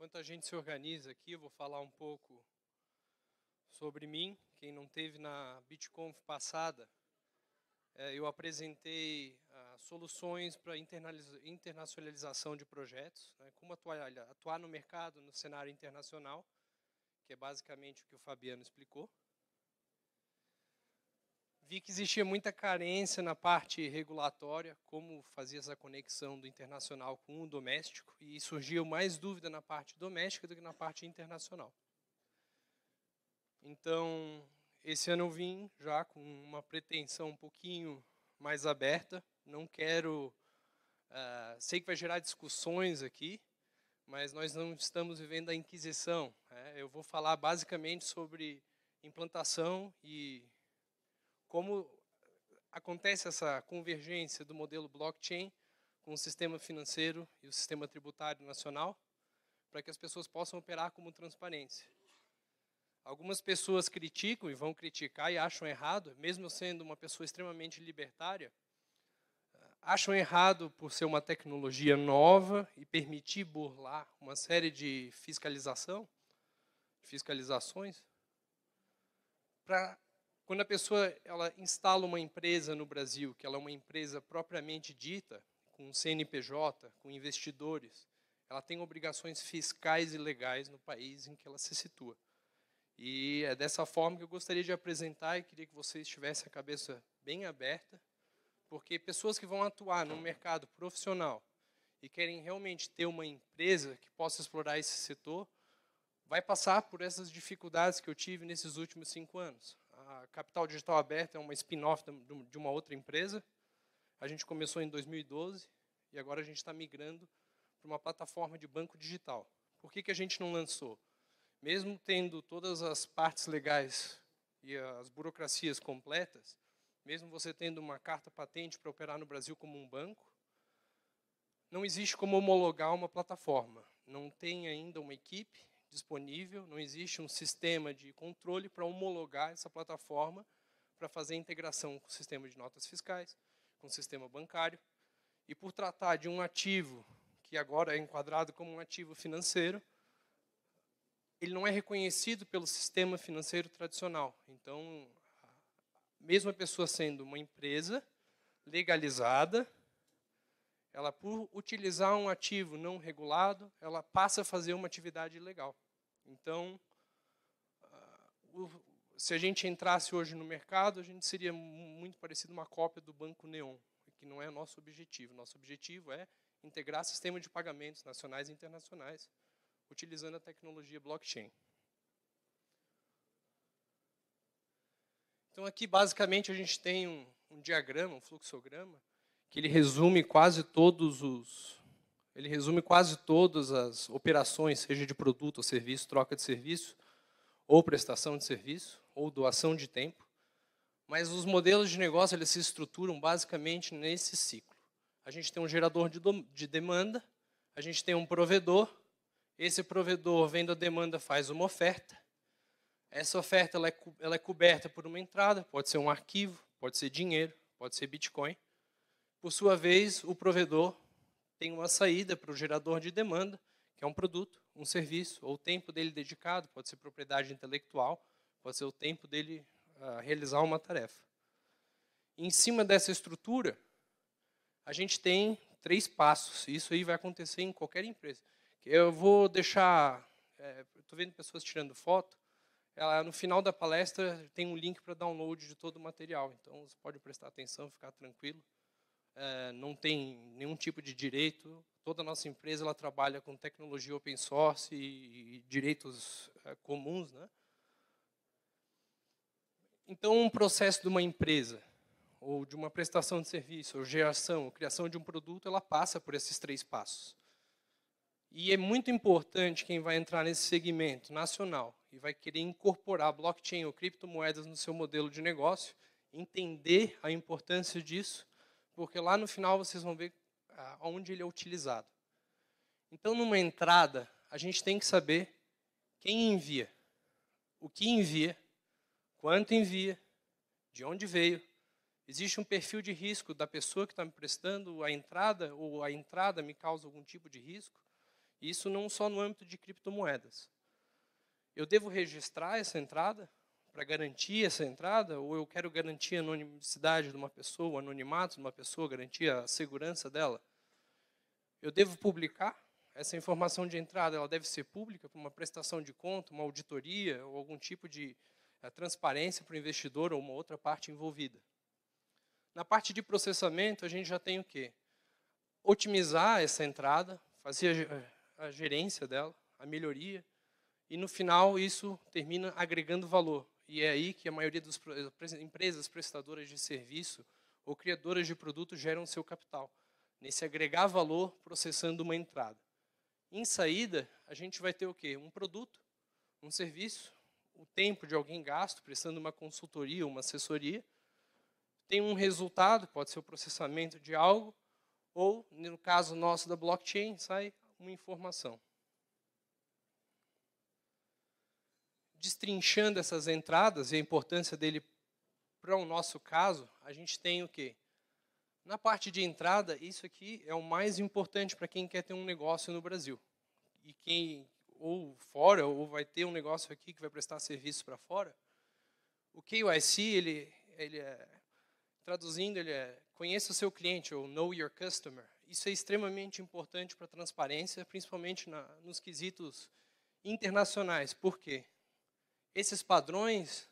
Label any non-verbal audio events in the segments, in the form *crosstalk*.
Enquanto a gente se organiza aqui, eu vou falar um pouco sobre mim. Quem não teve na BitConf passada, é, eu apresentei ah, soluções para internacionalização de projetos, né, como atuar, atuar no mercado, no cenário internacional, que é basicamente o que o Fabiano explicou vi que existia muita carência na parte regulatória, como fazia essa conexão do internacional com o doméstico, e surgiu mais dúvida na parte doméstica do que na parte internacional. Então, esse ano eu vim já com uma pretensão um pouquinho mais aberta, não quero. Uh, sei que vai gerar discussões aqui, mas nós não estamos vivendo a Inquisição. Né? Eu vou falar basicamente sobre implantação e como acontece essa convergência do modelo blockchain com o sistema financeiro e o sistema tributário nacional, para que as pessoas possam operar como transparência. Algumas pessoas criticam e vão criticar e acham errado, mesmo eu sendo uma pessoa extremamente libertária, acham errado por ser uma tecnologia nova e permitir burlar uma série de fiscalização, fiscalizações, para quando a pessoa ela instala uma empresa no Brasil, que ela é uma empresa propriamente dita, com um CNPJ, com investidores, ela tem obrigações fiscais e legais no país em que ela se situa. E é dessa forma que eu gostaria de apresentar e queria que vocês tivessem a cabeça bem aberta, porque pessoas que vão atuar no mercado profissional e querem realmente ter uma empresa que possa explorar esse setor, vai passar por essas dificuldades que eu tive nesses últimos cinco anos a Capital Digital Aberta é uma spin-off de uma outra empresa. A gente começou em 2012 e agora a gente está migrando para uma plataforma de banco digital. Por que, que a gente não lançou? Mesmo tendo todas as partes legais e as burocracias completas, mesmo você tendo uma carta patente para operar no Brasil como um banco, não existe como homologar uma plataforma. Não tem ainda uma equipe disponível, não existe um sistema de controle para homologar essa plataforma para fazer integração com o sistema de notas fiscais, com o sistema bancário. E por tratar de um ativo que agora é enquadrado como um ativo financeiro, ele não é reconhecido pelo sistema financeiro tradicional. Então, mesmo a pessoa sendo uma empresa legalizada, ela, por utilizar um ativo não regulado, ela passa a fazer uma atividade ilegal. Então, ah, se a gente entrasse hoje no mercado, a gente seria muito parecido uma cópia do Banco Neon, que não é nosso objetivo. Nosso objetivo é integrar sistema de pagamentos nacionais e internacionais, utilizando a tecnologia blockchain. Então, aqui, basicamente, a gente tem um, um diagrama, um fluxograma, que ele resume quase todos os ele resume quase todas as operações, seja de produto ou serviço, troca de serviço, ou prestação de serviço, ou doação de tempo. Mas os modelos de negócio eles se estruturam basicamente nesse ciclo. A gente tem um gerador de, de demanda, a gente tem um provedor, esse provedor vendo a demanda faz uma oferta. Essa oferta ela é, ela é coberta por uma entrada, pode ser um arquivo, pode ser dinheiro, pode ser Bitcoin. Por sua vez, o provedor tem uma saída para o gerador de demanda, que é um produto, um serviço, ou o tempo dele dedicado, pode ser propriedade intelectual, pode ser o tempo dele uh, realizar uma tarefa. em cima dessa estrutura, a gente tem três passos, e isso aí vai acontecer em qualquer empresa. Eu vou deixar, estou é, vendo pessoas tirando foto, ela, no final da palestra tem um link para download de todo o material, então você pode prestar atenção, ficar tranquilo é, não tem nenhum tipo de direito. Toda a nossa empresa ela trabalha com tecnologia open source e, e direitos é, comuns. Né? Então, um processo de uma empresa, ou de uma prestação de serviço, ou geração, ou criação de um produto, ela passa por esses três passos. E é muito importante quem vai entrar nesse segmento nacional e vai querer incorporar blockchain ou criptomoedas no seu modelo de negócio, entender a importância disso porque lá no final vocês vão ver ah, onde ele é utilizado. Então, numa entrada, a gente tem que saber quem envia, o que envia, quanto envia, de onde veio. Existe um perfil de risco da pessoa que está me prestando a entrada, ou a entrada me causa algum tipo de risco. Isso não só no âmbito de criptomoedas. Eu devo registrar essa entrada? para garantir essa entrada, ou eu quero garantir a anonimidade de uma pessoa, o anonimato de uma pessoa, garantir a segurança dela? Eu devo publicar essa informação de entrada, ela deve ser pública para uma prestação de conta, uma auditoria ou algum tipo de é, transparência para o investidor ou uma outra parte envolvida. Na parte de processamento, a gente já tem o quê? Otimizar essa entrada, fazer a eh, gerência dela, a melhoria, e no final isso termina agregando valor e é aí que a maioria das empresas prestadoras de serviço ou criadoras de produtos geram seu capital, nesse agregar valor processando uma entrada. Em saída, a gente vai ter o quê? Um produto, um serviço, o tempo de alguém gasto prestando uma consultoria, uma assessoria, tem um resultado, pode ser o processamento de algo, ou, no caso nosso da blockchain, sai uma informação. destrinchando essas entradas e a importância dele para o nosso caso, a gente tem o quê? Na parte de entrada, isso aqui é o mais importante para quem quer ter um negócio no Brasil. E quem ou fora ou vai ter um negócio aqui que vai prestar serviço para fora, o KYC, ele ele é traduzindo, ele é conheça o seu cliente ou know your customer. Isso é extremamente importante para a transparência, principalmente na, nos quesitos internacionais. Por quê? Esses padrões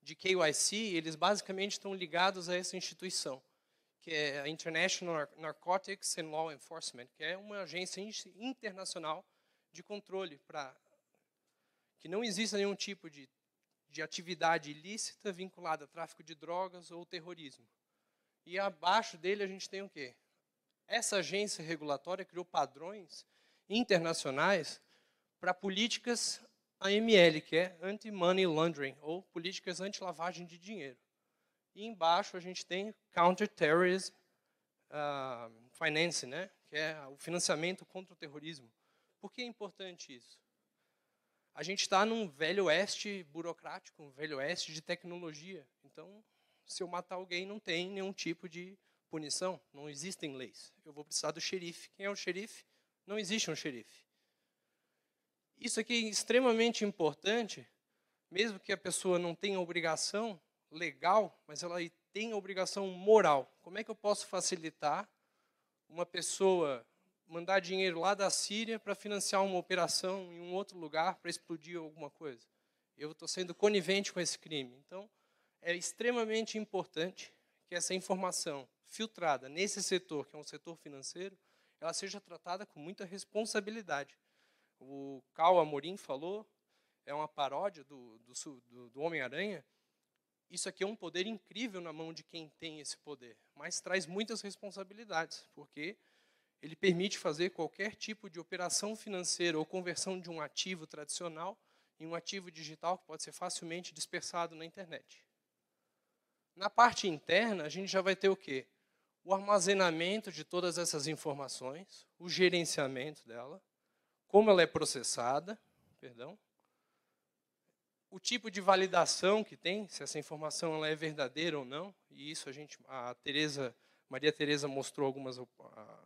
de KYC, eles basicamente estão ligados a essa instituição, que é a International Narcotics and Law Enforcement, que é uma agência internacional de controle para que não exista nenhum tipo de, de atividade ilícita vinculada a tráfico de drogas ou terrorismo. E abaixo dele a gente tem o quê? Essa agência regulatória criou padrões internacionais para políticas AML, que é Anti-Money Laundering, ou Políticas Anti-Lavagem de Dinheiro. E embaixo a gente tem Counter-Terrorism uh, Finance, né? que é o financiamento contra o terrorismo. Por que é importante isso? A gente está num velho oeste burocrático, um velho oeste de tecnologia. Então, se eu matar alguém, não tem nenhum tipo de punição, não existem leis. Eu vou precisar do xerife. Quem é o xerife? Não existe um xerife. Isso aqui é extremamente importante, mesmo que a pessoa não tenha obrigação legal, mas ela tem obrigação moral. Como é que eu posso facilitar uma pessoa mandar dinheiro lá da Síria para financiar uma operação em um outro lugar para explodir alguma coisa? Eu estou sendo conivente com esse crime. Então, é extremamente importante que essa informação filtrada nesse setor, que é um setor financeiro, ela seja tratada com muita responsabilidade o Cal Amorim falou, é uma paródia do, do, do Homem-Aranha. Isso aqui é um poder incrível na mão de quem tem esse poder, mas traz muitas responsabilidades, porque ele permite fazer qualquer tipo de operação financeira ou conversão de um ativo tradicional em um ativo digital que pode ser facilmente dispersado na internet. Na parte interna, a gente já vai ter o quê? O armazenamento de todas essas informações, o gerenciamento dela, como ela é processada, perdão, o tipo de validação que tem, se essa informação ela é verdadeira ou não, e isso a gente, a Teresa, Maria Teresa mostrou algumas ah,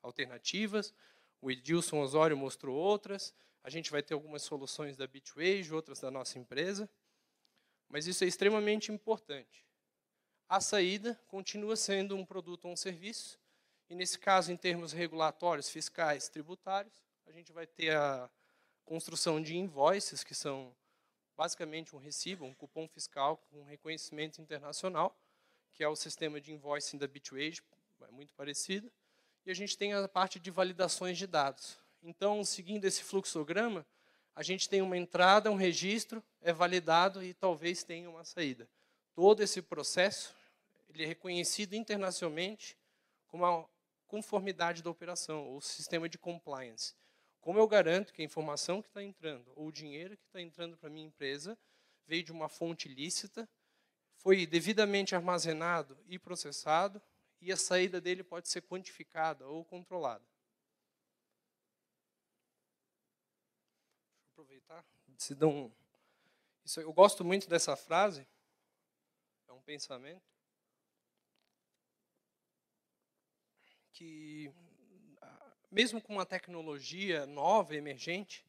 alternativas, o Edilson Osório mostrou outras, a gente vai ter algumas soluções da Bitwage, outras da nossa empresa, mas isso é extremamente importante. A saída continua sendo um produto ou um serviço, e nesse caso, em termos regulatórios, fiscais, tributários, a gente vai ter a construção de invoices, que são basicamente um recibo, um cupom fiscal com reconhecimento internacional, que é o sistema de invoicing da Bitwage, é muito parecido. E a gente tem a parte de validações de dados. Então, seguindo esse fluxograma, a gente tem uma entrada, um registro, é validado e talvez tenha uma saída. Todo esse processo ele é reconhecido internacionalmente como a conformidade da operação, ou sistema de compliance. Como eu garanto que a informação que está entrando ou o dinheiro que está entrando para a minha empresa veio de uma fonte lícita, foi devidamente armazenado e processado, e a saída dele pode ser quantificada ou controlada? Deixa eu aproveitar. Se dão... Isso, eu gosto muito dessa frase, é um pensamento, que mesmo com uma tecnologia nova, emergente,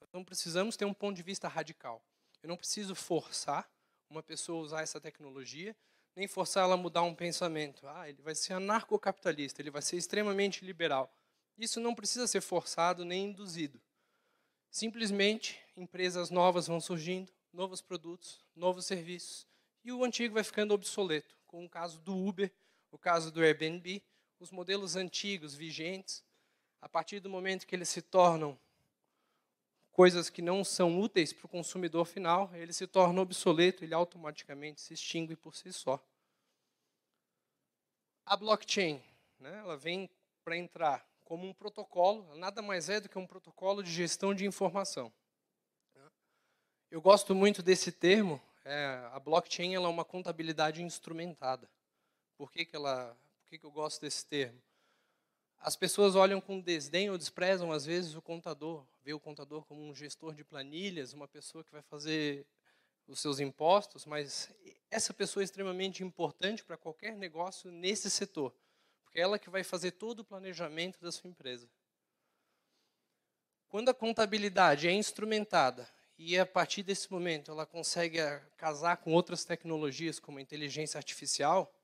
nós não precisamos ter um ponto de vista radical. Eu não preciso forçar uma pessoa a usar essa tecnologia, nem forçar ela a mudar um pensamento. Ah, ele vai ser anarcocapitalista, ele vai ser extremamente liberal. Isso não precisa ser forçado nem induzido. Simplesmente, empresas novas vão surgindo, novos produtos, novos serviços, e o antigo vai ficando obsoleto, Com o caso do Uber, o caso do Airbnb, os modelos antigos vigentes a partir do momento que eles se tornam coisas que não são úteis para o consumidor final, ele se torna obsoleto, ele automaticamente se extingue por si só. A blockchain, né, ela vem para entrar como um protocolo, nada mais é do que um protocolo de gestão de informação. Eu gosto muito desse termo. É, a blockchain ela é uma contabilidade instrumentada. Por que, que, ela, por que, que eu gosto desse termo? As pessoas olham com desdém ou desprezam, às vezes, o contador. Vê o contador como um gestor de planilhas, uma pessoa que vai fazer os seus impostos, mas essa pessoa é extremamente importante para qualquer negócio nesse setor, porque é ela que vai fazer todo o planejamento da sua empresa. Quando a contabilidade é instrumentada e a partir desse momento ela consegue casar com outras tecnologias como a inteligência artificial,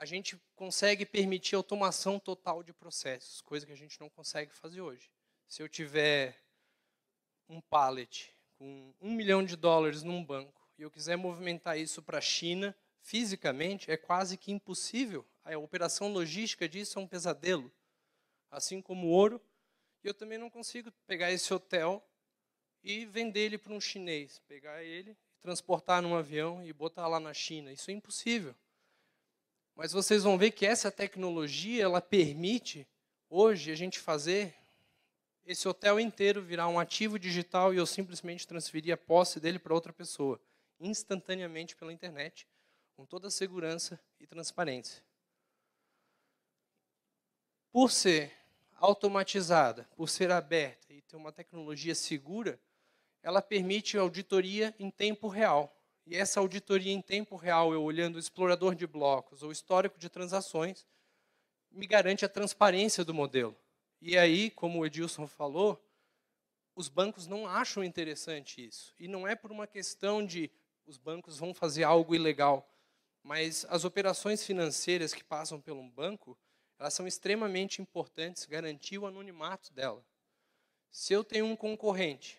a gente consegue permitir automação total de processos, coisa que a gente não consegue fazer hoje. Se eu tiver um pallet com um milhão de dólares num banco e eu quiser movimentar isso para a China, fisicamente é quase que impossível. A operação logística disso é um pesadelo. Assim como o ouro, eu também não consigo pegar esse hotel e vender ele para um chinês, pegar ele, transportar num avião e botar lá na China. Isso é impossível. Mas vocês vão ver que essa tecnologia, ela permite hoje a gente fazer esse hotel inteiro virar um ativo digital e eu simplesmente transferir a posse dele para outra pessoa, instantaneamente pela internet, com toda a segurança e transparência. Por ser automatizada, por ser aberta e ter uma tecnologia segura, ela permite auditoria em tempo real. E essa auditoria em tempo real, eu olhando o explorador de blocos ou histórico de transações, me garante a transparência do modelo. E aí, como o Edilson falou, os bancos não acham interessante isso. E não é por uma questão de os bancos vão fazer algo ilegal, mas as operações financeiras que passam pelo banco, elas são extremamente importantes garantir o anonimato dela. Se eu tenho um concorrente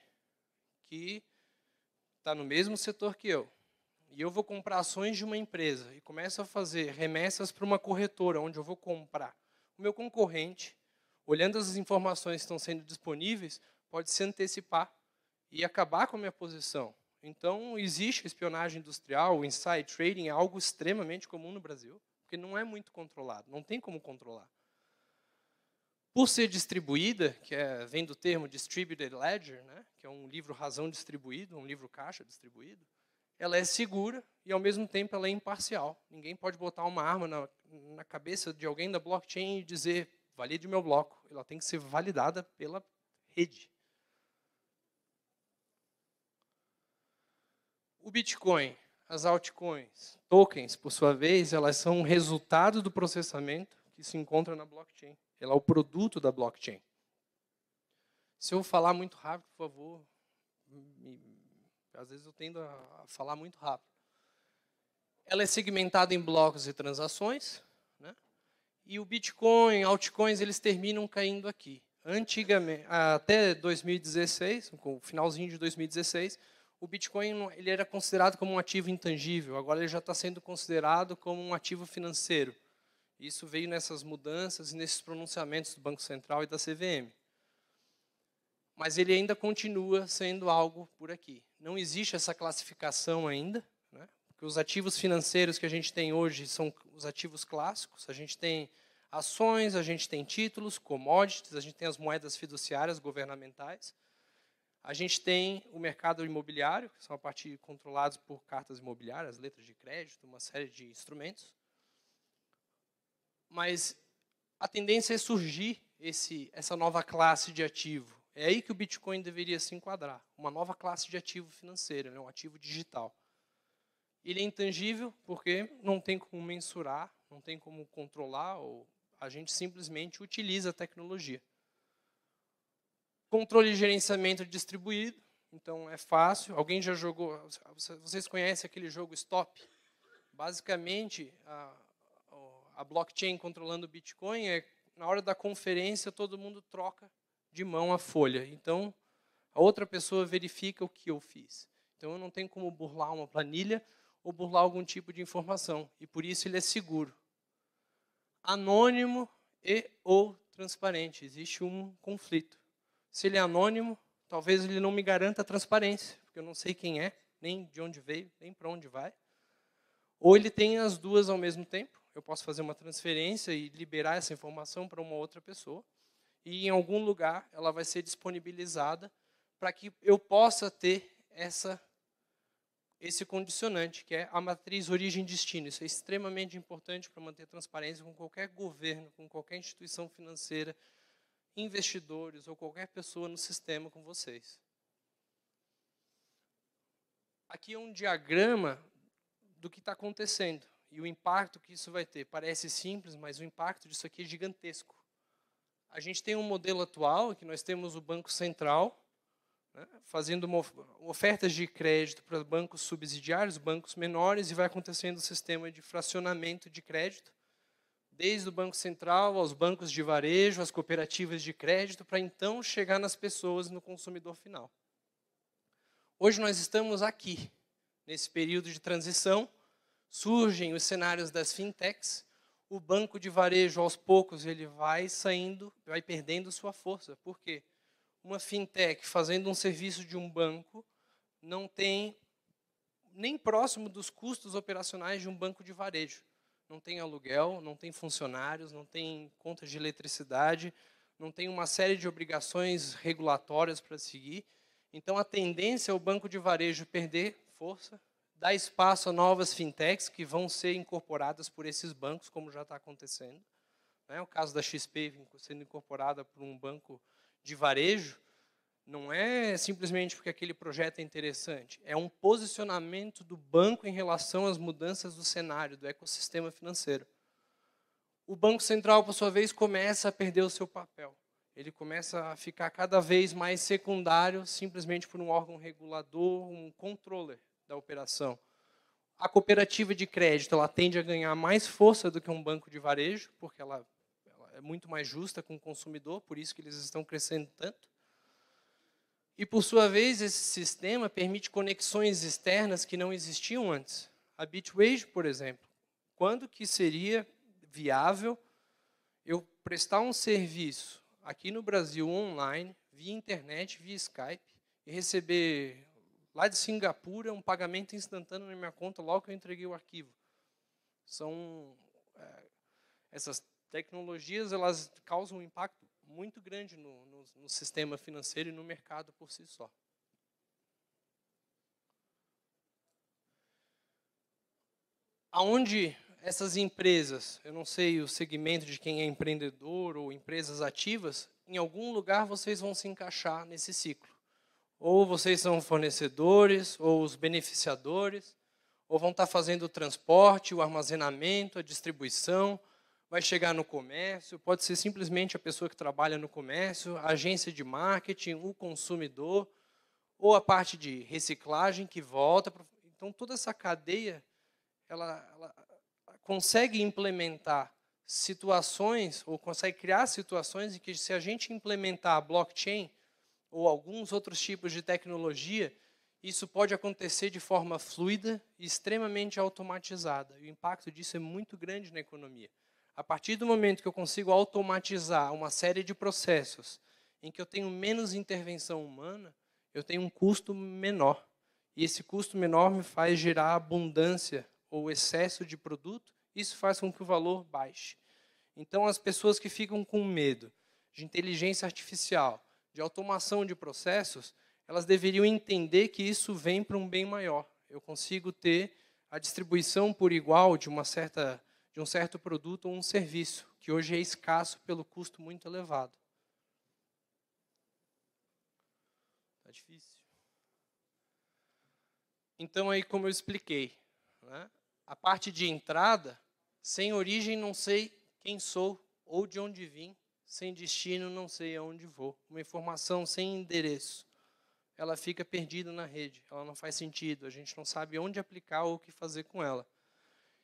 que está no mesmo setor que eu, e eu vou comprar ações de uma empresa e começo a fazer remessas para uma corretora onde eu vou comprar, o meu concorrente, olhando as informações que estão sendo disponíveis, pode se antecipar e acabar com a minha posição. Então, existe a espionagem industrial, o inside trading, é algo extremamente comum no Brasil, porque não é muito controlado, não tem como controlar. Por ser distribuída, que é, vem do termo distributed ledger, né, que é um livro razão distribuído, um livro caixa distribuído, ela é segura e, ao mesmo tempo, ela é imparcial. Ninguém pode botar uma arma na, na cabeça de alguém da blockchain e dizer valide meu bloco. Ela tem que ser validada pela rede. O Bitcoin, as altcoins, tokens, por sua vez, elas são um resultado do processamento que se encontra na blockchain. Ela é o produto da blockchain. Se eu falar muito rápido, por favor, me, às vezes eu tendo a falar muito rápido. Ela é segmentada em blocos e transações, né? E o Bitcoin, altcoins, eles terminam caindo aqui. Antigamente, até 2016, com o finalzinho de 2016, o Bitcoin ele era considerado como um ativo intangível. Agora ele já está sendo considerado como um ativo financeiro. Isso veio nessas mudanças e nesses pronunciamentos do Banco Central e da CVM mas ele ainda continua sendo algo por aqui. Não existe essa classificação ainda, né? porque os ativos financeiros que a gente tem hoje são os ativos clássicos. A gente tem ações, a gente tem títulos, commodities, a gente tem as moedas fiduciárias governamentais. A gente tem o mercado imobiliário, que são a parte controlados por cartas imobiliárias, letras de crédito, uma série de instrumentos. Mas a tendência é surgir esse, essa nova classe de ativo, é aí que o Bitcoin deveria se enquadrar, uma nova classe de ativo financeiro, né, um ativo digital. Ele é intangível porque não tem como mensurar, não tem como controlar, ou a gente simplesmente utiliza a tecnologia. Controle e gerenciamento distribuído, então é fácil. Alguém já jogou? Vocês conhecem aquele jogo Stop? Basicamente, a, a blockchain controlando o Bitcoin é na hora da conferência todo mundo troca de mão a folha. Então, a outra pessoa verifica o que eu fiz. Então, eu não tenho como burlar uma planilha ou burlar algum tipo de informação. E por isso ele é seguro. Anônimo e ou transparente. Existe um conflito. Se ele é anônimo, talvez ele não me garanta a transparência, porque eu não sei quem é, nem de onde veio, nem para onde vai. Ou ele tem as duas ao mesmo tempo. Eu posso fazer uma transferência e liberar essa informação para uma outra pessoa e em algum lugar ela vai ser disponibilizada para que eu possa ter essa esse condicionante, que é a matriz origem-destino. Isso é extremamente importante para manter transparência com qualquer governo, com qualquer instituição financeira, investidores ou qualquer pessoa no sistema com vocês. Aqui é um diagrama do que está acontecendo e o impacto que isso vai ter. Parece simples, mas o impacto disso aqui é gigantesco. A gente tem um modelo atual, que nós temos o Banco Central né, fazendo ofertas de crédito para bancos subsidiários, bancos menores, e vai acontecendo o um sistema de fracionamento de crédito, desde o Banco Central aos bancos de varejo, às cooperativas de crédito, para então chegar nas pessoas, no consumidor final. Hoje nós estamos aqui, nesse período de transição, surgem os cenários das fintechs, o banco de varejo, aos poucos, ele vai saindo, vai perdendo sua força. Por quê? Uma fintech fazendo um serviço de um banco não tem nem próximo dos custos operacionais de um banco de varejo. Não tem aluguel, não tem funcionários, não tem contas de eletricidade, não tem uma série de obrigações regulatórias para seguir. Então, a tendência é o banco de varejo perder força, dá espaço a novas fintechs que vão ser incorporadas por esses bancos, como já está acontecendo. Né? O caso da XP sendo incorporada por um banco de varejo, não é simplesmente porque aquele projeto é interessante, é um posicionamento do banco em relação às mudanças do cenário, do ecossistema financeiro. O Banco Central, por sua vez, começa a perder o seu papel. Ele começa a ficar cada vez mais secundário, simplesmente por um órgão regulador, um controller da operação. A cooperativa de crédito ela tende a ganhar mais força do que um banco de varejo, porque ela, ela é muito mais justa com o consumidor, por isso que eles estão crescendo tanto. E, por sua vez, esse sistema permite conexões externas que não existiam antes. A Bitwage, por exemplo. Quando que seria viável eu prestar um serviço aqui no Brasil online, via internet, via Skype, e receber lá de Singapura, é um pagamento instantâneo na minha conta logo que eu entreguei o arquivo. São é, essas tecnologias, elas causam um impacto muito grande no, no, no sistema financeiro e no mercado por si só. Aonde essas empresas, eu não sei o segmento de quem é empreendedor ou empresas ativas, em algum lugar vocês vão se encaixar nesse ciclo ou vocês são fornecedores, ou os beneficiadores, ou vão estar fazendo o transporte, o armazenamento, a distribuição, vai chegar no comércio, pode ser simplesmente a pessoa que trabalha no comércio, a agência de marketing, o consumidor, ou a parte de reciclagem que volta. Pro... Então, toda essa cadeia, ela, ela consegue implementar situações, ou consegue criar situações em que, se a gente implementar a blockchain, ou alguns outros tipos de tecnologia, isso pode acontecer de forma fluida e extremamente automatizada. E o impacto disso é muito grande na economia. A partir do momento que eu consigo automatizar uma série de processos em que eu tenho menos intervenção humana, eu tenho um custo menor. E esse custo menor me faz gerar abundância ou excesso de produto, isso faz com que o valor baixe. Então, as pessoas que ficam com medo de inteligência artificial, de automação de processos, elas deveriam entender que isso vem para um bem maior. Eu consigo ter a distribuição por igual de uma certa de um certo produto ou um serviço, que hoje é escasso pelo custo muito elevado. Tá difícil. Então aí como eu expliquei, né? a parte de entrada, sem origem não sei quem sou ou de onde vim, sem destino, não sei aonde vou. Uma informação sem endereço, ela fica perdida na rede, ela não faz sentido, a gente não sabe onde aplicar ou o que fazer com ela.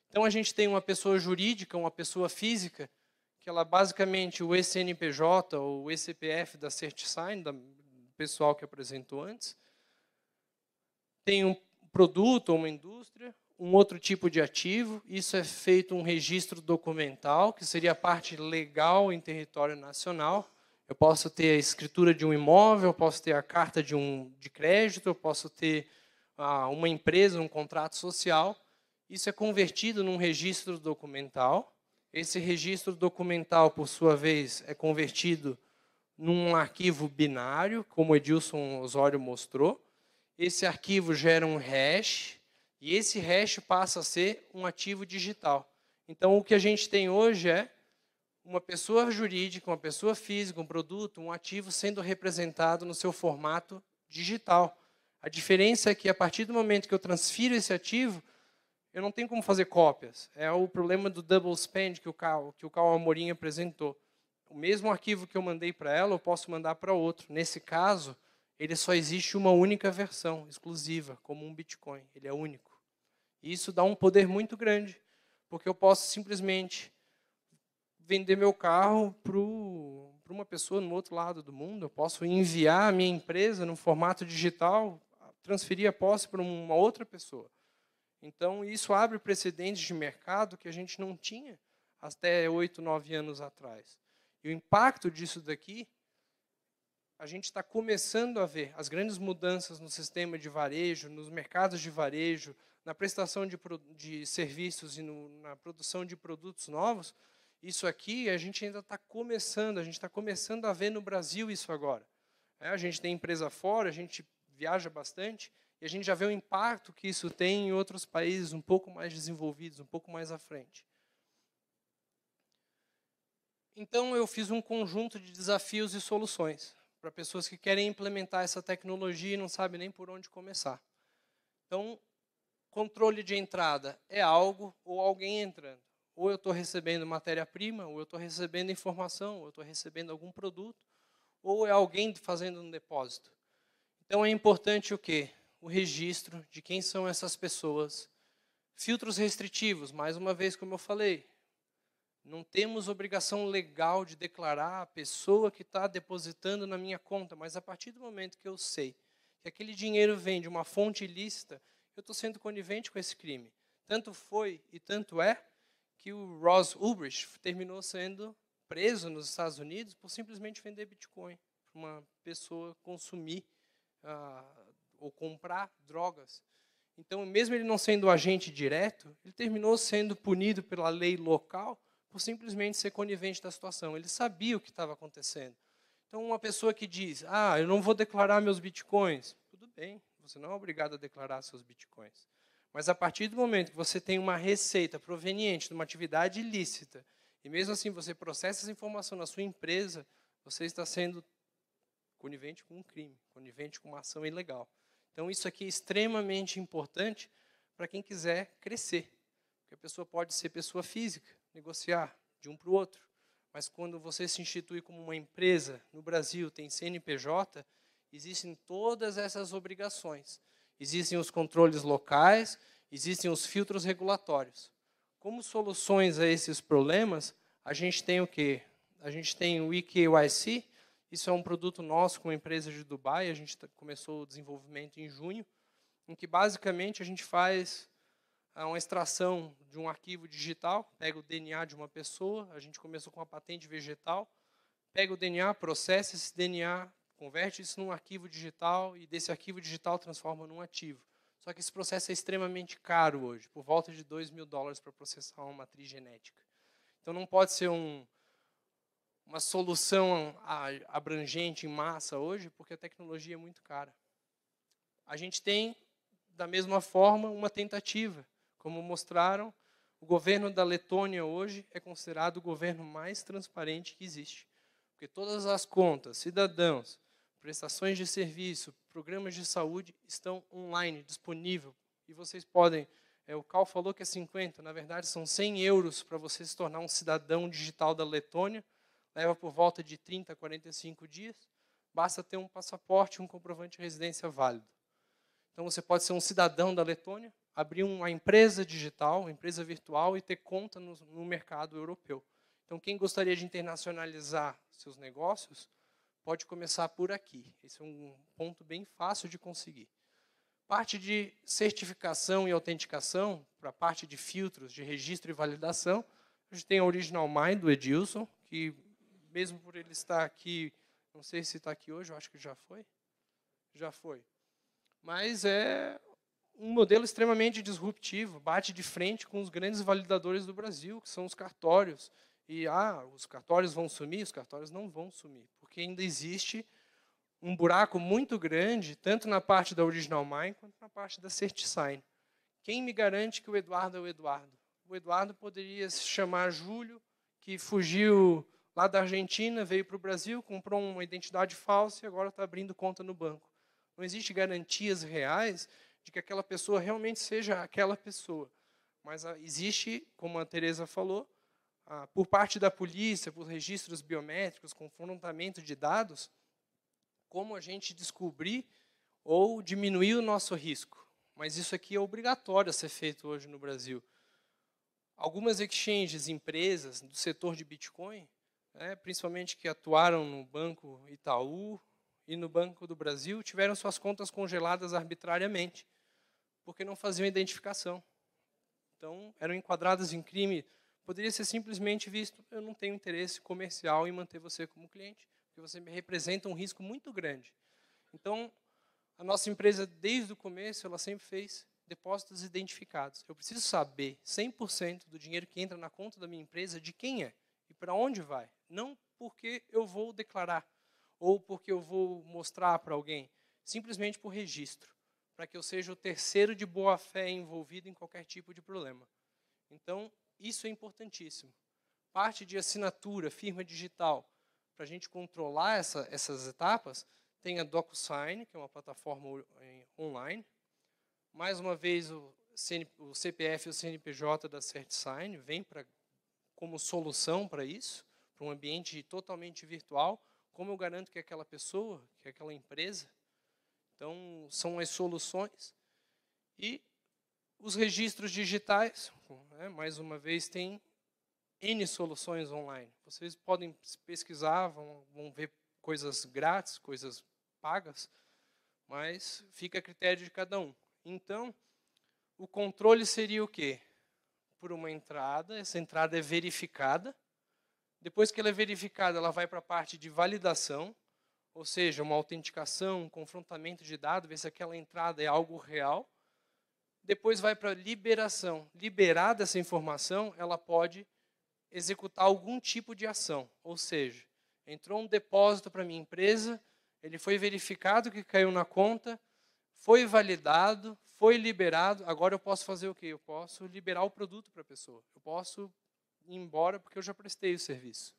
Então a gente tem uma pessoa jurídica, uma pessoa física, que ela basicamente o ECNPJ ou o ECPF da CertSign, do pessoal que apresentou antes, tem um produto ou uma indústria, um outro tipo de ativo, isso é feito um registro documental, que seria a parte legal em território nacional. Eu posso ter a escritura de um imóvel, eu posso ter a carta de um de crédito, eu posso ter ah, uma empresa, um contrato social. Isso é convertido num registro documental. Esse registro documental, por sua vez, é convertido num arquivo binário, como Edilson Osório mostrou. Esse arquivo gera um hash, e esse hash passa a ser um ativo digital. Então, o que a gente tem hoje é uma pessoa jurídica, uma pessoa física, um produto, um ativo sendo representado no seu formato digital. A diferença é que, a partir do momento que eu transfiro esse ativo, eu não tenho como fazer cópias. É o problema do double spend que o Carl, que o Amorim apresentou. O mesmo arquivo que eu mandei para ela, eu posso mandar para outro. Nesse caso, ele só existe uma única versão, exclusiva, como um Bitcoin. Ele é único. E isso dá um poder muito grande, porque eu posso simplesmente vender meu carro para uma pessoa no outro lado do mundo, eu posso enviar a minha empresa no formato digital, transferir a posse para uma outra pessoa. Então, isso abre precedentes de mercado que a gente não tinha até oito, nove anos atrás. E o impacto disso daqui, a gente está começando a ver as grandes mudanças no sistema de varejo, nos mercados de varejo, na prestação de, de serviços e no, na produção de produtos novos, isso aqui a gente ainda está começando, a gente está começando a ver no Brasil isso agora. É, a gente tem empresa fora, a gente viaja bastante e a gente já vê o impacto que isso tem em outros países um pouco mais desenvolvidos, um pouco mais à frente. Então eu fiz um conjunto de desafios e soluções para pessoas que querem implementar essa tecnologia e não sabem nem por onde começar. Então Controle de entrada é algo ou alguém entrando. Ou eu estou recebendo matéria-prima, ou eu estou recebendo informação, ou eu estou recebendo algum produto, ou é alguém fazendo um depósito. Então é importante o quê? O registro de quem são essas pessoas. Filtros restritivos, mais uma vez, como eu falei, não temos obrigação legal de declarar a pessoa que está depositando na minha conta, mas a partir do momento que eu sei que aquele dinheiro vem de uma fonte ilícita, eu estou sendo conivente com esse crime. Tanto foi e tanto é que o Ross Ulbricht terminou sendo preso nos Estados Unidos por simplesmente vender Bitcoin para uma pessoa consumir uh, ou comprar drogas. Então, mesmo ele não sendo agente direto, ele terminou sendo punido pela lei local por simplesmente ser conivente da situação. Ele sabia o que estava acontecendo. Então, uma pessoa que diz: Ah, eu não vou declarar meus bitcoins, tudo bem, você não é obrigado a declarar seus bitcoins. Mas a partir do momento que você tem uma receita proveniente de uma atividade ilícita, e mesmo assim você processa essa informação na sua empresa, você está sendo conivente com um crime, conivente com uma ação ilegal. Então isso aqui é extremamente importante para quem quiser crescer. Porque a pessoa pode ser pessoa física, negociar de um para o outro. Mas quando você se institui como uma empresa no Brasil, tem CNPJ, existem todas essas obrigações. Existem os controles locais, existem os filtros regulatórios. Como soluções a esses problemas, a gente tem o quê? A gente tem o eKYC, isso é um produto nosso com uma empresa de Dubai, a gente começou o desenvolvimento em junho, em que basicamente a gente faz ah, uma extração de um arquivo digital, pega o DNA de uma pessoa, a gente começou com a patente vegetal, pega o DNA, processa esse DNA, converte isso num arquivo digital e desse arquivo digital transforma num ativo. Só que esse processo é extremamente caro hoje, por volta de 2 mil dólares para processar uma matriz genética. Então não pode ser um, uma solução abrangente em massa hoje, porque a tecnologia é muito cara. A gente tem, da mesma forma, uma tentativa. Como mostraram, o governo da Letônia hoje é considerado o governo mais transparente que existe. Porque todas as contas, cidadãos, prestações de serviço, programas de saúde estão online, disponível. E vocês podem, é, o Cal falou que é 50, na verdade são 100 euros para você se tornar um cidadão digital da Letônia. Leva por volta de 30 a 45 dias. Basta ter um passaporte e um comprovante de residência válido. Então você pode ser um cidadão da Letônia, abrir uma empresa digital, uma empresa virtual e ter conta no, no mercado europeu. Então quem gostaria de internacionalizar seus negócios, pode começar por aqui. Esse é um ponto bem fácil de conseguir. Parte de certificação e autenticação, para a parte de filtros de registro e validação, a gente tem a Original Mind do Edilson, que mesmo por ele estar aqui, não sei se está aqui hoje, eu acho que já foi. Já foi. Mas é um modelo extremamente disruptivo, bate de frente com os grandes validadores do Brasil, que são os cartórios. E ah, os cartórios vão sumir? Os cartórios não vão sumir porque ainda existe um buraco muito grande, tanto na parte da original mine quanto na parte da CertiSign. Quem me garante que o Eduardo é o Eduardo? O Eduardo poderia se chamar Júlio, que fugiu lá da Argentina, veio para o Brasil, comprou uma identidade falsa e agora está abrindo conta no banco. Não existe garantias reais de que aquela pessoa realmente seja aquela pessoa. Mas ah, existe, como a Tereza falou, ah, por parte da polícia, por registros biométricos, confrontamento de dados, como a gente descobrir ou diminuir o nosso risco. Mas isso aqui é obrigatório a ser feito hoje no Brasil. Algumas exchanges, empresas do setor de Bitcoin, né, principalmente que atuaram no Banco Itaú e no Banco do Brasil, tiveram suas contas congeladas arbitrariamente, porque não faziam identificação. Então, eram enquadradas em crime Poderia ser simplesmente visto, eu não tenho interesse comercial em manter você como cliente, porque você me representa um risco muito grande. Então, a nossa empresa, desde o começo, ela sempre fez depósitos identificados. Eu preciso saber 100% do dinheiro que entra na conta da minha empresa de quem é e para onde vai. Não porque eu vou declarar ou porque eu vou mostrar para alguém, simplesmente por registro, para que eu seja o terceiro de boa fé envolvido em qualquer tipo de problema. Então, isso é importantíssimo. Parte de assinatura, firma digital, para a gente controlar essa, essas etapas, tem a DocuSign, que é uma plataforma é, online. Mais uma vez, o, CN, o CPF e o CNPJ da CertSign vem pra, como solução para isso, para um ambiente totalmente virtual. Como eu garanto que é aquela pessoa, que é aquela empresa, então, são as soluções. E os registros digitais, né, mais uma vez, tem N soluções online. Vocês podem pesquisar, vão, vão ver coisas grátis, coisas pagas, mas fica a critério de cada um. Então, o controle seria o quê? Por uma entrada, essa entrada é verificada. Depois que ela é verificada, ela vai para a parte de validação, ou seja, uma autenticação, um confrontamento de dados, ver se aquela entrada é algo real depois vai para liberação. Liberada essa informação, ela pode executar algum tipo de ação. Ou seja, entrou um depósito para minha empresa, ele foi verificado que caiu na conta, foi validado, foi liberado. Agora eu posso fazer o quê? Eu posso liberar o produto para a pessoa. Eu posso ir embora porque eu já prestei o serviço.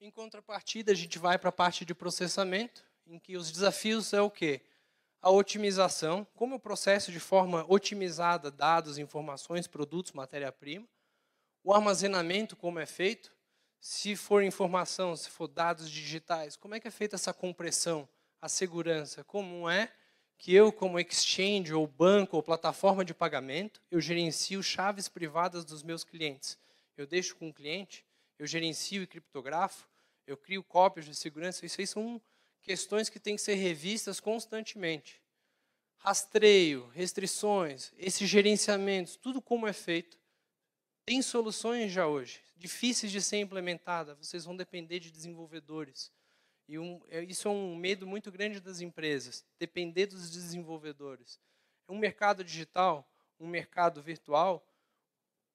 Em contrapartida, a gente vai para a parte de processamento em que os desafios é o quê? A otimização, como eu processo de forma otimizada dados, informações, produtos, matéria-prima, o armazenamento, como é feito, se for informação, se for dados digitais, como é que é feita essa compressão, a segurança, como é que eu, como exchange, ou banco, ou plataforma de pagamento, eu gerencio chaves privadas dos meus clientes. Eu deixo com o cliente, eu gerencio e criptografo, eu crio cópias de segurança, isso aí são questões que têm que ser revistas constantemente. Rastreio, restrições, esses gerenciamentos, tudo como é feito, tem soluções já hoje, difíceis de ser implementada, vocês vão depender de desenvolvedores. E um, é, isso é um medo muito grande das empresas, depender dos desenvolvedores. Um mercado digital, um mercado virtual,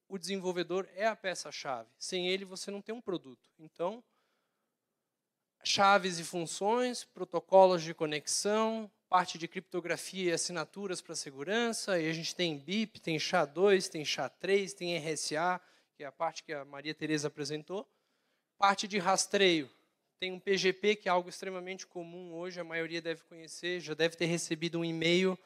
o desenvolvedor é a peça-chave. Sem ele, você não tem um produto. Então, chaves e funções, protocolos de conexão, parte de criptografia e assinaturas para segurança, e a gente tem BIP, tem SHA-2, tem SHA-3, tem RSA, que é a parte que a Maria Tereza apresentou. Parte de rastreio, tem um PGP, que é algo extremamente comum hoje, a maioria deve conhecer, já deve ter recebido um e-mail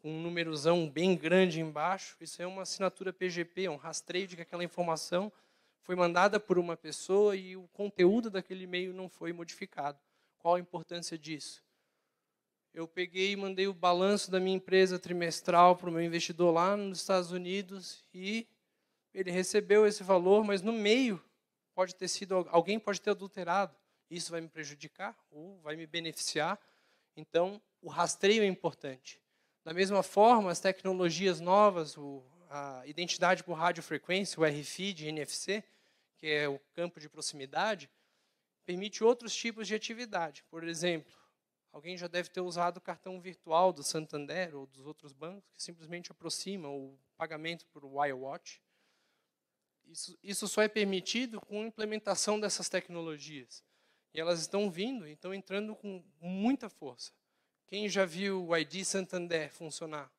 com um númerozão bem grande embaixo. Isso é uma assinatura PGP, é um rastreio de que aquela informação foi mandada por uma pessoa e o conteúdo daquele e-mail não foi modificado. Qual a importância disso? Eu peguei e mandei o balanço da minha empresa trimestral para o meu investidor lá nos Estados Unidos e ele recebeu esse valor, mas no meio pode ter sido alguém pode ter adulterado. Isso vai me prejudicar ou vai me beneficiar? Então, o rastreio é importante. Da mesma forma, as tecnologias novas, o a identidade por radiofrequência, o RFID, NFC, que é o campo de proximidade, permite outros tipos de atividade. Por exemplo, alguém já deve ter usado o cartão virtual do Santander ou dos outros bancos, que simplesmente aproxima o pagamento por Wirewatch. Isso, isso só é permitido com a implementação dessas tecnologias. E elas estão vindo estão entrando com muita força. Quem já viu o ID Santander funcionar?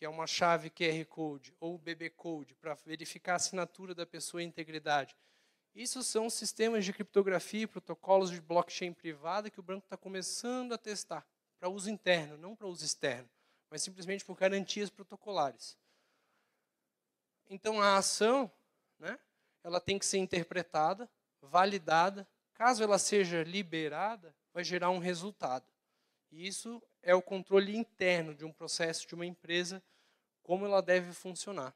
que é uma chave QR Code ou BB Code para verificar a assinatura da pessoa e integridade. Isso são sistemas de criptografia e protocolos de blockchain privada que o banco está começando a testar para uso interno, não para uso externo, mas simplesmente por garantias protocolares. Então a ação, né, ela tem que ser interpretada, validada. Caso ela seja liberada, vai gerar um resultado. E isso é o controle interno de um processo de uma empresa como ela deve funcionar.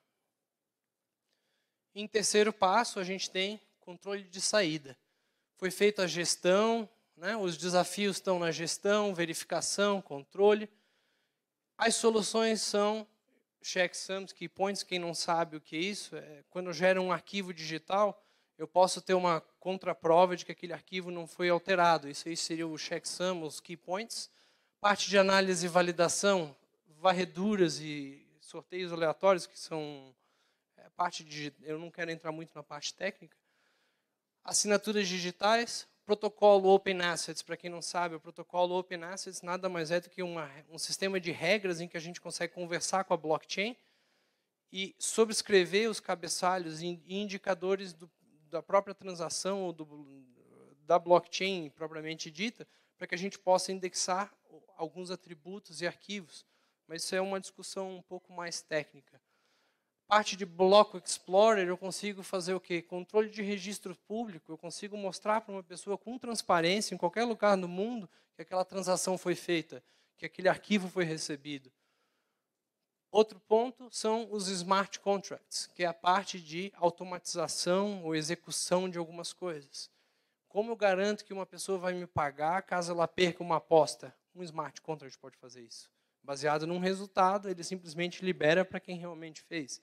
Em terceiro passo, a gente tem controle de saída. Foi feita a gestão, né? os desafios estão na gestão, verificação, controle. As soluções são checksums, key points, quem não sabe o que é isso, é, quando gera um arquivo digital, eu posso ter uma contraprova de que aquele arquivo não foi alterado. Isso aí seria o checksum, os key points. Parte de análise e validação, varreduras e sorteios aleatórios, que são é, parte de. Eu não quero entrar muito na parte técnica. Assinaturas digitais, protocolo Open Assets, para quem não sabe, o protocolo Open Assets nada mais é do que uma, um sistema de regras em que a gente consegue conversar com a blockchain e subscrever os cabeçalhos e indicadores do, da própria transação ou do, da blockchain propriamente dita, para que a gente possa indexar alguns atributos e arquivos mas isso é uma discussão um pouco mais técnica. Parte de Bloco Explorer, eu consigo fazer o quê? Controle de registro público, eu consigo mostrar para uma pessoa com transparência, em qualquer lugar no mundo, que aquela transação foi feita, que aquele arquivo foi recebido. Outro ponto são os smart contracts, que é a parte de automatização ou execução de algumas coisas. Como eu garanto que uma pessoa vai me pagar caso ela perca uma aposta? Um smart contract pode fazer isso baseado num resultado, ele simplesmente libera para quem realmente fez.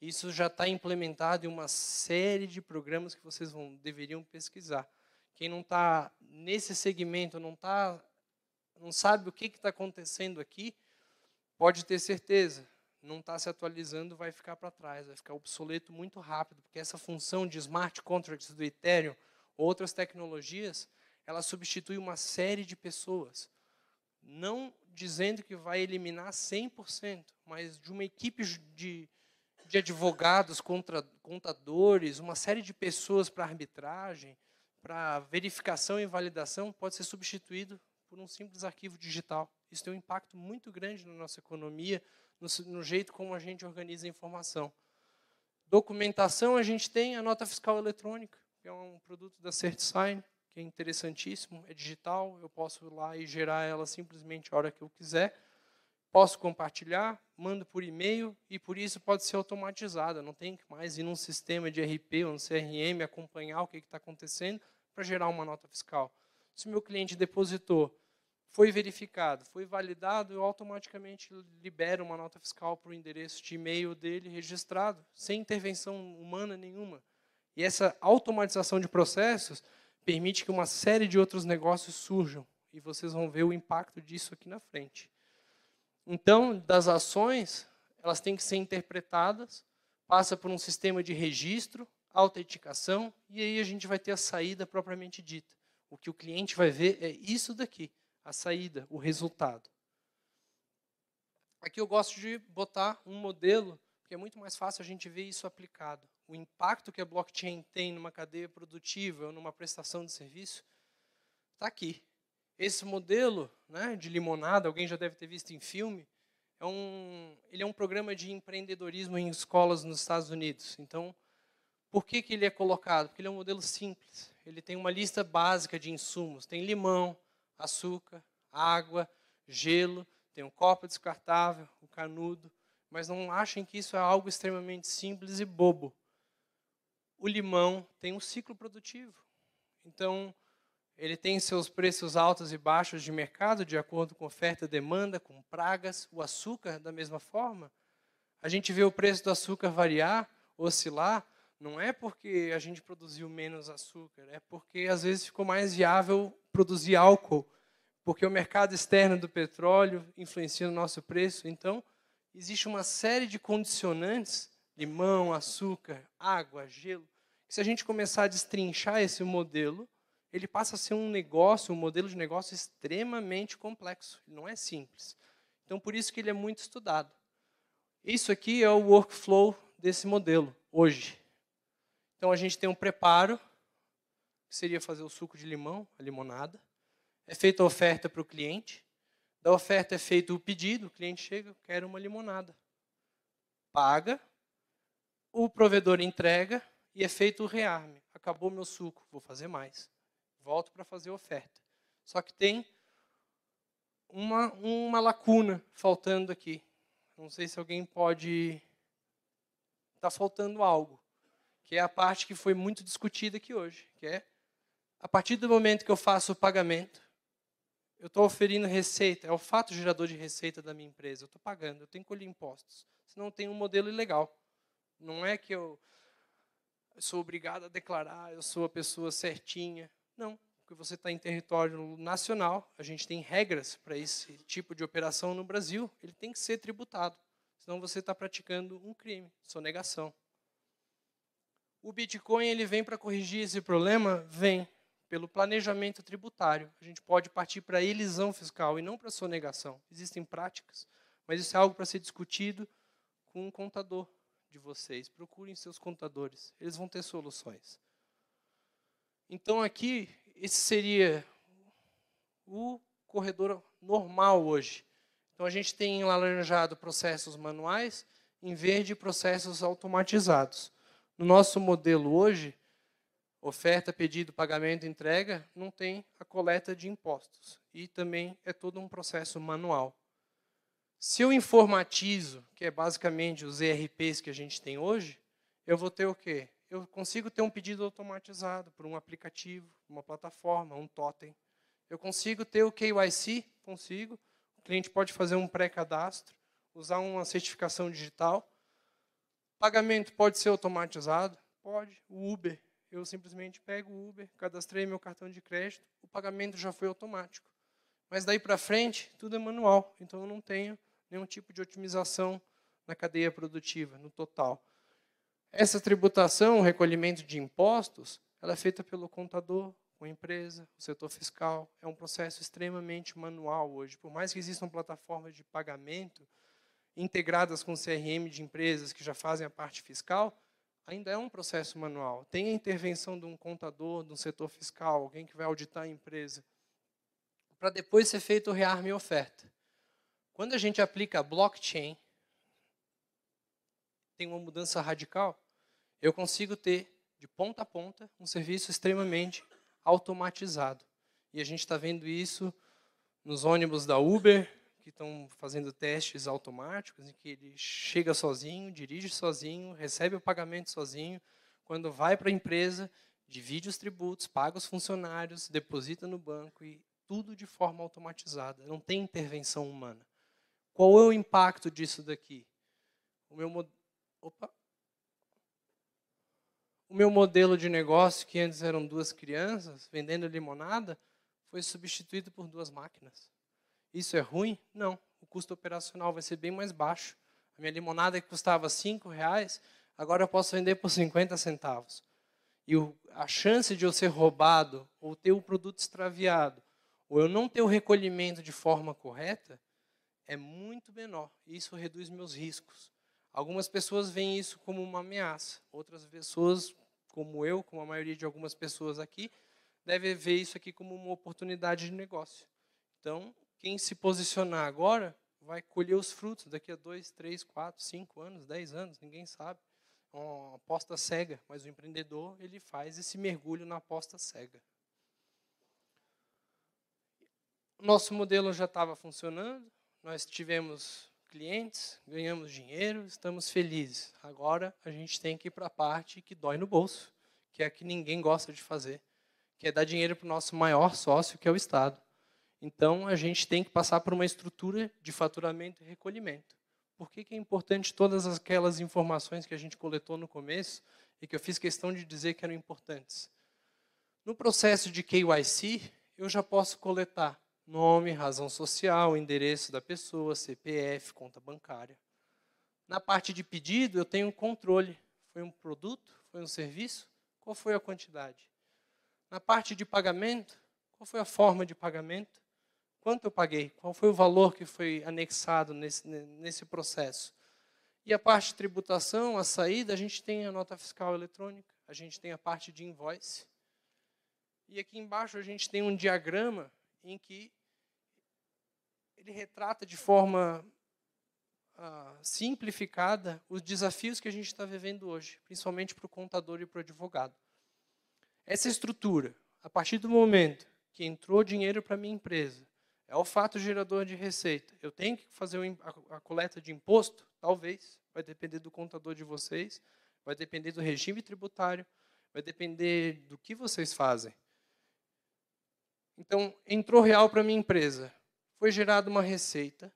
Isso já está implementado em uma série de programas que vocês vão, deveriam pesquisar. Quem não está nesse segmento, não, tá, não sabe o que está acontecendo aqui, pode ter certeza, não está se atualizando, vai ficar para trás, vai ficar obsoleto muito rápido, porque essa função de smart contracts do Ethereum, outras tecnologias, ela substitui uma série de pessoas não dizendo que vai eliminar 100%, mas de uma equipe de, de advogados, contra, contadores, uma série de pessoas para arbitragem, para verificação e validação, pode ser substituído por um simples arquivo digital. Isso tem um impacto muito grande na nossa economia, no, no jeito como a gente organiza a informação. Documentação, a gente tem a nota fiscal eletrônica, que é um produto da CertSign, que é interessantíssimo, é digital, eu posso ir lá e gerar ela simplesmente a hora que eu quiser. Posso compartilhar, mando por e-mail e por isso pode ser automatizada. Não tem que mais ir num sistema de RP ou um CRM acompanhar o que é está acontecendo para gerar uma nota fiscal. Se o meu cliente depositou, foi verificado, foi validado, eu automaticamente libero uma nota fiscal para o endereço de e-mail dele registrado, sem intervenção humana nenhuma. E essa automatização de processos permite que uma série de outros negócios surjam e vocês vão ver o impacto disso aqui na frente. Então, das ações, elas têm que ser interpretadas, passa por um sistema de registro, autenticação, e aí a gente vai ter a saída propriamente dita. O que o cliente vai ver é isso daqui, a saída, o resultado. Aqui eu gosto de botar um modelo porque é muito mais fácil a gente ver isso aplicado. O impacto que a blockchain tem numa cadeia produtiva ou numa prestação de serviço está aqui. Esse modelo né, de limonada, alguém já deve ter visto em filme, é um, ele é um programa de empreendedorismo em escolas nos Estados Unidos. Então, por que, que ele é colocado? Porque ele é um modelo simples. Ele tem uma lista básica de insumos. Tem limão, açúcar, água, gelo, tem um copo descartável, o um canudo, mas não achem que isso é algo extremamente simples e bobo. O limão tem um ciclo produtivo. Então, ele tem seus preços altos e baixos de mercado, de acordo com oferta e demanda, com pragas. O açúcar, da mesma forma. A gente vê o preço do açúcar variar, oscilar, não é porque a gente produziu menos açúcar, é porque às vezes ficou mais viável produzir álcool, porque o mercado externo do petróleo influencia no nosso preço. Então, existe uma série de condicionantes limão, açúcar, água, gelo que se a gente começar a destrinchar esse modelo, ele passa a ser um negócio, um modelo de negócio extremamente complexo, não é simples. Então, por isso que ele é muito estudado. Isso aqui é o workflow desse modelo, hoje. Então, a gente tem um preparo, que seria fazer o suco de limão, a limonada. É feita a oferta para o cliente. Da oferta é feito o pedido, o cliente chega, quer uma limonada. Paga, o provedor entrega e é feito o rearme. Acabou meu suco, vou fazer mais. Volto para fazer a oferta. Só que tem uma, uma lacuna faltando aqui. Não sei se alguém pode. Está faltando algo, que é a parte que foi muito discutida aqui hoje, que é a partir do momento que eu faço o pagamento, eu estou oferindo receita, é o fato gerador de receita da minha empresa. Eu estou pagando, eu tenho que colher impostos. Senão tem um modelo ilegal. Não é que eu, sou obrigado a declarar, eu sou a pessoa certinha. Não, porque você está em território nacional, a gente tem regras para esse tipo de operação no Brasil, ele tem que ser tributado. Senão você está praticando um crime, sonegação. O Bitcoin ele vem para corrigir esse problema? Vem pelo planejamento tributário. A gente pode partir para a elisão fiscal e não para a sonegação. Existem práticas, mas isso é algo para ser discutido com um contador de vocês. Procurem seus contadores, eles vão ter soluções. Então, aqui, esse seria o corredor normal hoje. Então, a gente tem em laranjado processos manuais, em verde, processos automatizados. No nosso modelo hoje, oferta, pedido, pagamento, entrega, não tem a coleta de impostos. E também é todo um processo manual. Se eu informatizo, que é basicamente os ERPs que a gente tem hoje, eu vou ter o quê? Eu consigo ter um pedido automatizado por um aplicativo, uma plataforma, um totem. Eu consigo ter o KYC, consigo. O cliente pode fazer um pré-cadastro, usar uma certificação digital. Pagamento pode ser automatizado? Pode. O Uber eu simplesmente pego o Uber, cadastrei meu cartão de crédito, o pagamento já foi automático. Mas daí para frente, tudo é manual, então eu não tenho nenhum tipo de otimização na cadeia produtiva, no total. Essa tributação, o recolhimento de impostos, ela é feita pelo contador, com a empresa, o setor fiscal. É um processo extremamente manual hoje. Por mais que existam plataformas de pagamento integradas com o CRM de empresas que já fazem a parte fiscal, ainda é um processo manual. Tem a intervenção de um contador, de um setor fiscal, alguém que vai auditar a empresa, para depois ser feito o rearme e oferta. Quando a gente aplica blockchain, tem uma mudança radical. Eu consigo ter, de ponta a ponta, um serviço extremamente automatizado. E a gente está vendo isso nos ônibus da Uber, que estão fazendo testes automáticos, em que ele chega sozinho, dirige sozinho, recebe o pagamento sozinho, quando vai para a empresa, divide os tributos, paga os funcionários, deposita no banco e tudo de forma automatizada, não tem intervenção humana. Qual é o impacto disso daqui? O meu, mod... o meu modelo de negócio, que antes eram duas crianças vendendo limonada, foi substituído por duas máquinas. Isso é ruim? Não. O custo operacional vai ser bem mais baixo. A minha limonada que custava cinco reais, agora eu posso vender por 50 centavos. E o, a chance de eu ser roubado ou ter o produto extraviado ou eu não ter o recolhimento de forma correta é muito menor. Isso reduz meus riscos. Algumas pessoas veem isso como uma ameaça. Outras pessoas, como eu, como a maioria de algumas pessoas aqui, devem ver isso aqui como uma oportunidade de negócio. Então, quem se posicionar agora vai colher os frutos daqui a dois, três, quatro, cinco anos, dez anos, ninguém sabe. É uma aposta cega, mas o empreendedor ele faz esse mergulho na aposta cega. Nosso modelo já estava funcionando, nós tivemos clientes, ganhamos dinheiro, estamos felizes. Agora a gente tem que ir para a parte que dói no bolso, que é a que ninguém gosta de fazer, que é dar dinheiro para o nosso maior sócio, que é o Estado. Então, a gente tem que passar por uma estrutura de faturamento e recolhimento. Por que, que é importante todas aquelas informações que a gente coletou no começo e que eu fiz questão de dizer que eram importantes? No processo de KYC, eu já posso coletar nome, razão social, endereço da pessoa, CPF, conta bancária. Na parte de pedido, eu tenho controle. Foi um produto? Foi um serviço? Qual foi a quantidade? Na parte de pagamento, qual foi a forma de pagamento? Quanto eu paguei? Qual foi o valor que foi anexado nesse, nesse processo? E a parte de tributação, a saída, a gente tem a nota fiscal eletrônica, a gente tem a parte de invoice. E aqui embaixo a gente tem um diagrama em que ele retrata de forma ah, simplificada os desafios que a gente está vivendo hoje, principalmente para o contador e para o advogado. Essa estrutura, a partir do momento que entrou dinheiro para minha empresa, é o fato gerador de receita. Eu tenho que fazer a coleta de imposto? Talvez. Vai depender do contador de vocês, vai depender do regime tributário, vai depender do que vocês fazem. Então, entrou real para minha empresa. Foi gerada uma receita.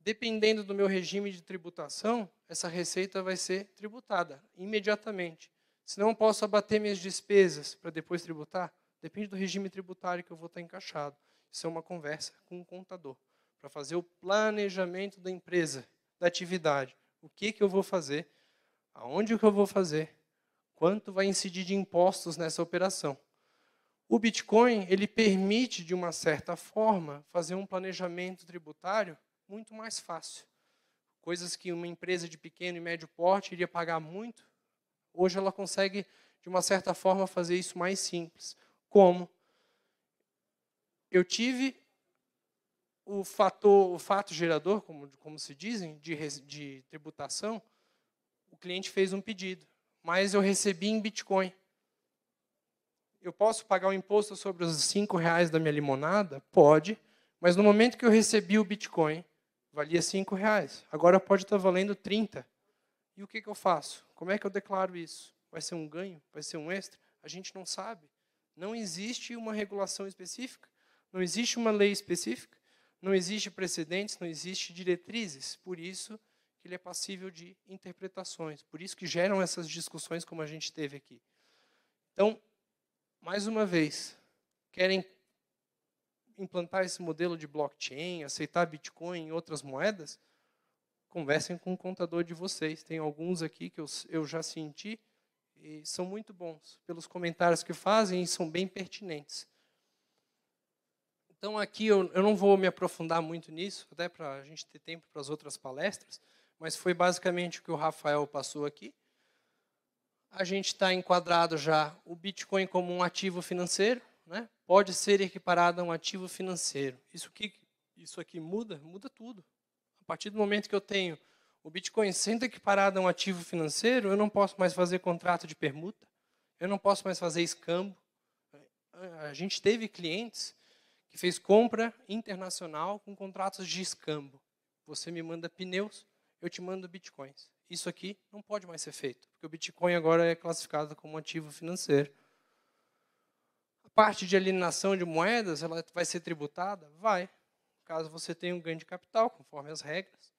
Dependendo do meu regime de tributação, essa receita vai ser tributada imediatamente. Senão, eu posso abater minhas despesas para depois tributar? Depende do regime tributário que eu vou estar tá encaixado. Isso é uma conversa com o contador para fazer o planejamento da empresa, da atividade. O que, que eu vou fazer, aonde que eu vou fazer, quanto vai incidir de impostos nessa operação. O Bitcoin ele permite, de uma certa forma, fazer um planejamento tributário muito mais fácil. Coisas que uma empresa de pequeno e médio porte iria pagar muito, hoje ela consegue, de uma certa forma, fazer isso mais simples. Como? eu tive o fator, o fato gerador, como, como se dizem, de, de tributação. O cliente fez um pedido, mas eu recebi em Bitcoin. Eu posso pagar o imposto sobre os cinco reais da minha limonada? Pode, mas no momento que eu recebi o Bitcoin, valia cinco reais. Agora pode estar tá valendo 30. E o que, que eu faço? Como é que eu declaro isso? Vai ser um ganho? Vai ser um extra? A gente não sabe. Não existe uma regulação específica. Não existe uma lei específica, não existe precedentes, não existe diretrizes. Por isso que ele é passível de interpretações. Por isso que geram essas discussões como a gente teve aqui. Então, mais uma vez, querem implantar esse modelo de blockchain, aceitar Bitcoin e outras moedas? Conversem com o contador de vocês. Tem alguns aqui que eu, eu já senti e são muito bons pelos comentários que fazem e são bem pertinentes. Então, aqui eu, eu não vou me aprofundar muito nisso, até para a gente ter tempo para as outras palestras, mas foi basicamente o que o Rafael passou aqui. A gente está enquadrado já o Bitcoin como um ativo financeiro, né? pode ser equiparado a um ativo financeiro. Isso, que, isso aqui muda? Muda tudo. A partir do momento que eu tenho o Bitcoin sendo equiparado a um ativo financeiro, eu não posso mais fazer contrato de permuta, eu não posso mais fazer escambo. A gente teve clientes que fez compra internacional com contratos de escambo. Você me manda pneus, eu te mando bitcoins. Isso aqui não pode mais ser feito, porque o bitcoin agora é classificado como ativo financeiro. A parte de alienação de moedas, ela vai ser tributada? Vai, caso você tenha um ganho de capital, conforme as regras.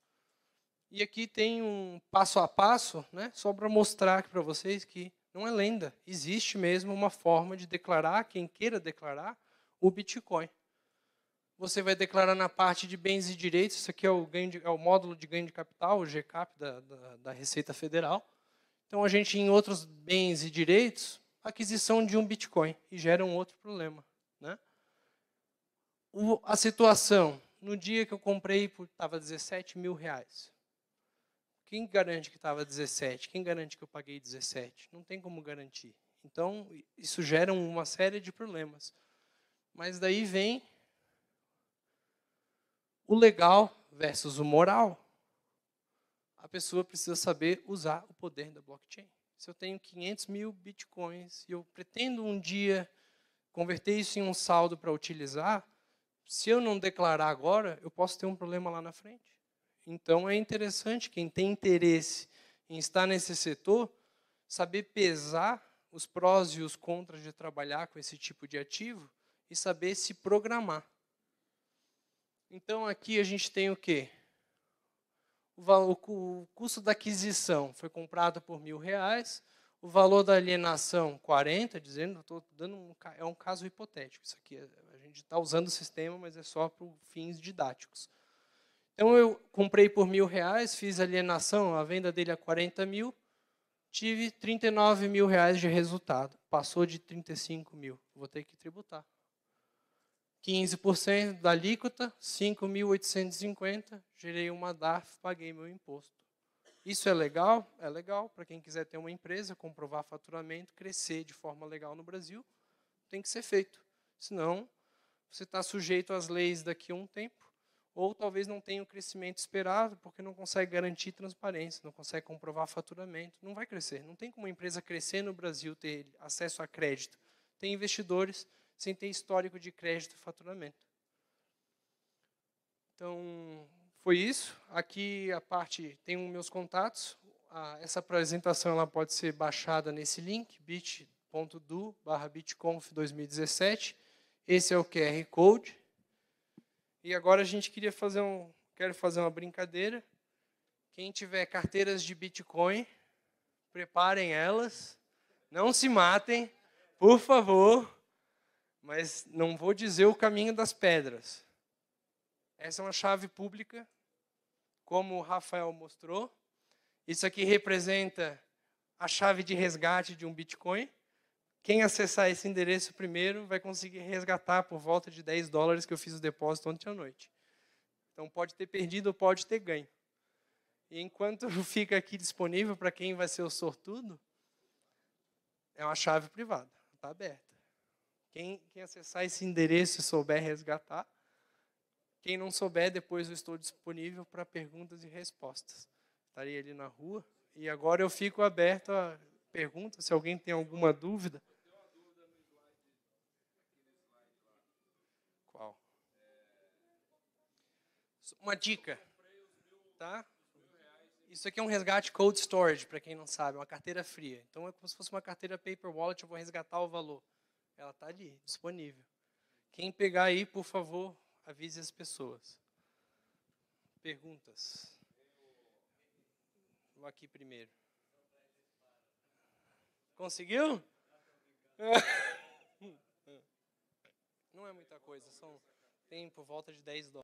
E aqui tem um passo a passo, né, só para mostrar para vocês que não é lenda. Existe mesmo uma forma de declarar, quem queira declarar, o Bitcoin você vai declarar na parte de bens e direitos, isso aqui é o, de, é o módulo de ganho de capital, o GCAP da, da, da Receita Federal. Então, a gente, em outros bens e direitos, aquisição de um Bitcoin, e gera um outro problema. Né? O, a situação, no dia que eu comprei, estava 17 mil reais. Quem garante que estava 17? Quem garante que eu paguei 17? Não tem como garantir. Então, isso gera uma série de problemas. Mas daí vem o legal versus o moral. A pessoa precisa saber usar o poder da blockchain. Se eu tenho 500 mil bitcoins e eu pretendo um dia converter isso em um saldo para utilizar, se eu não declarar agora, eu posso ter um problema lá na frente. Então é interessante quem tem interesse em estar nesse setor saber pesar os prós e os contras de trabalhar com esse tipo de ativo e saber se programar. Então aqui a gente tem o quê? O, valor, o custo da aquisição foi comprado por mil reais, o valor da alienação 40, dizendo, estou dando um, é um caso hipotético. Isso aqui é, a gente está usando o sistema, mas é só para fins didáticos. Então eu comprei por mil reais, fiz alienação, a venda dele é a 40 mil, tive 39 mil reais de resultado. Passou de 35 mil, vou ter que tributar. 15% da alíquota, 5.850, gerei uma DARF, paguei meu imposto. Isso é legal? É legal. Para quem quiser ter uma empresa, comprovar faturamento, crescer de forma legal no Brasil, tem que ser feito. Senão, você está sujeito às leis daqui a um tempo, ou talvez não tenha o crescimento esperado, porque não consegue garantir transparência, não consegue comprovar faturamento, não vai crescer. Não tem como uma empresa crescer no Brasil ter acesso a crédito. Tem investidores sem ter histórico de crédito e faturamento. Então, foi isso. Aqui a parte tem os meus contatos. Ah, essa apresentação ela pode ser baixada nesse link, bit.do/bitconf2017. Esse é o QR Code. E agora a gente queria fazer um, quero fazer uma brincadeira. Quem tiver carteiras de Bitcoin, preparem elas. Não se matem, por favor mas não vou dizer o caminho das pedras. Essa é uma chave pública, como o Rafael mostrou. Isso aqui representa a chave de resgate de um Bitcoin. Quem acessar esse endereço primeiro vai conseguir resgatar por volta de 10 dólares que eu fiz o depósito ontem à noite. Então pode ter perdido ou pode ter ganho. E enquanto *laughs* fica aqui disponível para quem vai ser o sortudo, é uma chave privada, está aberta. Quem, quem acessar esse endereço e souber resgatar. Quem não souber, depois eu estou disponível para perguntas e respostas. Estarei ali na rua. E agora eu fico aberto a perguntas, se alguém tem alguma dúvida. Qual? Uma dica, tá? Isso aqui é um resgate cold storage, para quem não sabe, uma carteira fria. Então é como se fosse uma carteira paper wallet, eu vou resgatar o valor. Ela está ali, disponível. Quem pegar aí, por favor, avise as pessoas. Perguntas? Vou aqui primeiro. Conseguiu? *laughs* Não é muita coisa, são tem por volta de 10 dólares.